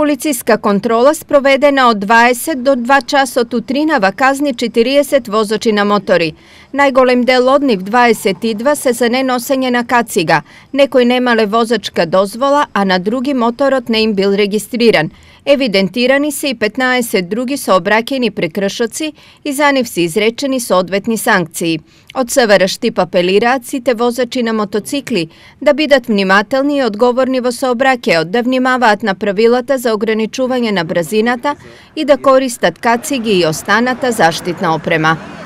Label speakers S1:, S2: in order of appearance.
S1: Полициска контрола спроведена од 20 до 2 часот утринава казни 40 возочи на мотори. Најголем дел од нив 22 се за неносење на кацига. Некој немале возачка дозвола, а на други моторот не им бил регистриран. Евидентирани се и 15 други сообраќени прекршоци и за нив се изречени соодветни санкции. Од Севера Штип апелираат сите возачи на мотоцикли да бидат внимателни и одговорни во сообраќајот, да внимаваат на правилата за ограничување на брзината и да користат кациги и останата заштитна опрема.